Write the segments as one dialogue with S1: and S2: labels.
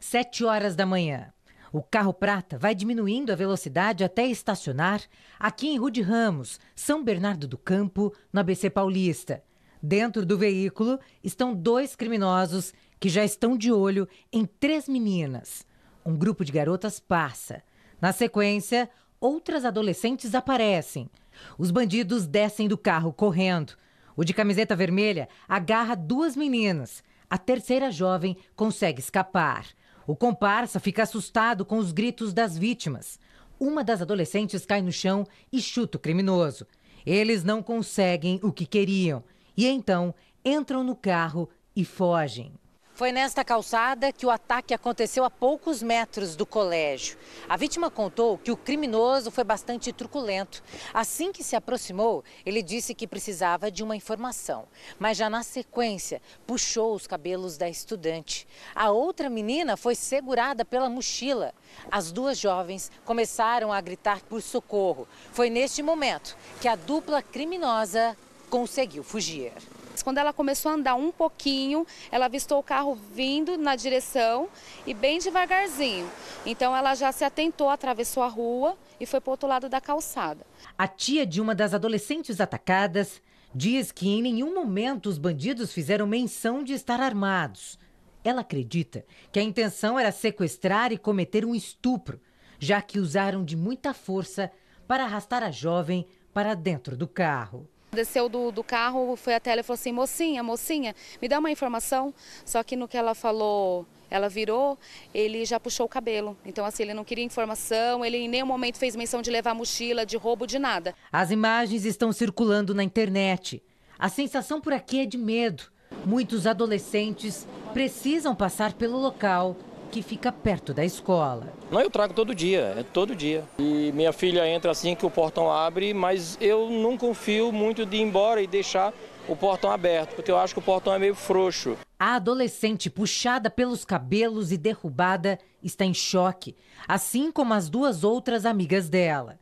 S1: 7 horas da manhã. O carro prata vai diminuindo a velocidade até estacionar aqui em Rude Ramos, São Bernardo do Campo, no ABC Paulista. Dentro do veículo estão dois criminosos que já estão de olho em três meninas. Um grupo de garotas passa. Na sequência, outras adolescentes aparecem. Os bandidos descem do carro correndo. O de camiseta vermelha agarra duas meninas. A terceira jovem consegue escapar. O comparsa fica assustado com os gritos das vítimas. Uma das adolescentes cai no chão e chuta o criminoso. Eles não conseguem o que queriam e então entram no carro e fogem. Foi nesta calçada que o ataque aconteceu a poucos metros do colégio. A vítima contou que o criminoso foi bastante truculento. Assim que se aproximou, ele disse que precisava de uma informação, mas já na sequência puxou os cabelos da estudante. A outra menina foi segurada pela mochila. As duas jovens começaram a gritar por
S2: socorro. Foi neste momento que a dupla criminosa conseguiu fugir. Quando ela começou a andar um pouquinho, ela avistou o carro vindo na direção e bem devagarzinho. Então ela já se atentou, atravessou a rua e foi para o outro lado da calçada.
S1: A tia de uma das adolescentes atacadas diz que em nenhum momento os bandidos fizeram menção de estar armados. Ela acredita que a intenção era sequestrar e cometer um estupro, já que usaram de muita força para arrastar a jovem para dentro do carro.
S2: Desceu do, do carro, foi até ela e falou assim, mocinha, mocinha, me dá uma informação. Só que no que ela falou, ela virou, ele já puxou o cabelo. Então, assim, ele não queria informação, ele em nenhum momento fez menção de levar mochila, de roubo, de nada.
S1: As imagens estão circulando na internet. A sensação por aqui é de medo. Muitos adolescentes precisam passar pelo local que fica perto da escola.
S3: Não, eu trago todo dia, é todo dia. E minha filha entra assim que o portão abre, mas eu não confio muito de ir embora e deixar o portão aberto, porque eu acho que o portão é meio frouxo.
S1: A adolescente, puxada pelos cabelos e derrubada, está em choque, assim como as duas outras amigas dela.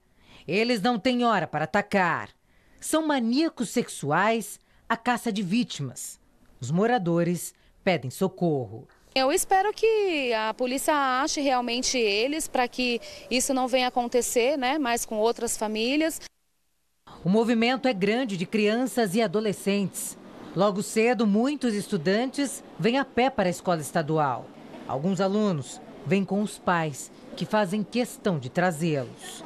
S1: Eles não têm hora para atacar. São maníacos sexuais à caça de vítimas. Os moradores pedem socorro.
S2: Eu espero que a polícia ache realmente eles para que isso não venha acontecer, né, mais com outras famílias.
S1: O movimento é grande de crianças e adolescentes. Logo cedo, muitos estudantes vêm a pé para a escola estadual. Alguns alunos vêm com os pais, que fazem questão de trazê-los.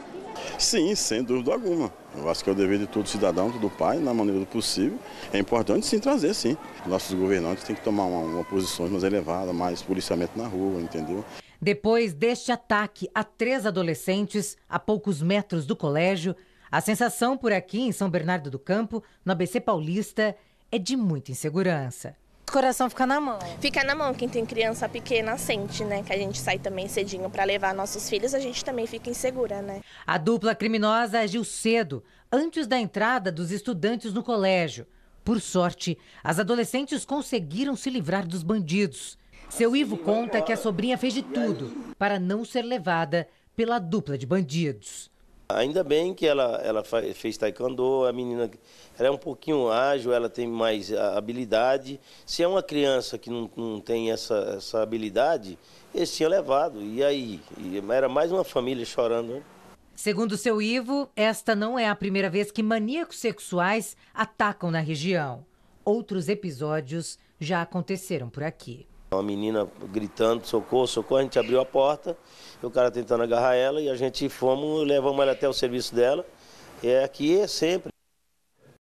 S2: Sim, sem dúvida alguma. Eu acho que é o dever de todo cidadão, todo pai, na maneira do possível. É importante sim trazer, sim. Nossos governantes têm que tomar uma, uma posição mais elevada, mais policiamento na rua, entendeu?
S1: Depois deste ataque a três adolescentes a poucos metros do colégio, a sensação por aqui em São Bernardo do Campo, no ABC Paulista, é de muita insegurança
S2: coração fica na mão. Fica na mão, quem tem criança pequena sente, né? Que a gente sai também cedinho para levar nossos filhos, a gente também fica insegura, né?
S1: A dupla criminosa agiu cedo, antes da entrada dos estudantes no colégio. Por sorte, as adolescentes conseguiram se livrar dos bandidos. Seu Ivo conta que a sobrinha fez de tudo para não ser levada pela dupla de bandidos.
S3: Ainda bem que ela, ela fez taekwondo, a menina ela é um pouquinho ágil, ela tem mais habilidade. Se é uma criança que não, não tem essa, essa habilidade, esse tinha é levado. E aí? E era mais uma família chorando. Né? Segundo seu
S1: Ivo, esta não é a primeira vez que maníacos sexuais atacam na região. Outros episódios já aconteceram por aqui.
S3: Uma menina gritando, socorro, socorro, a gente abriu a porta, o cara tentando agarrar ela e a gente fomos, levamos ela até o serviço dela. e é aqui é sempre.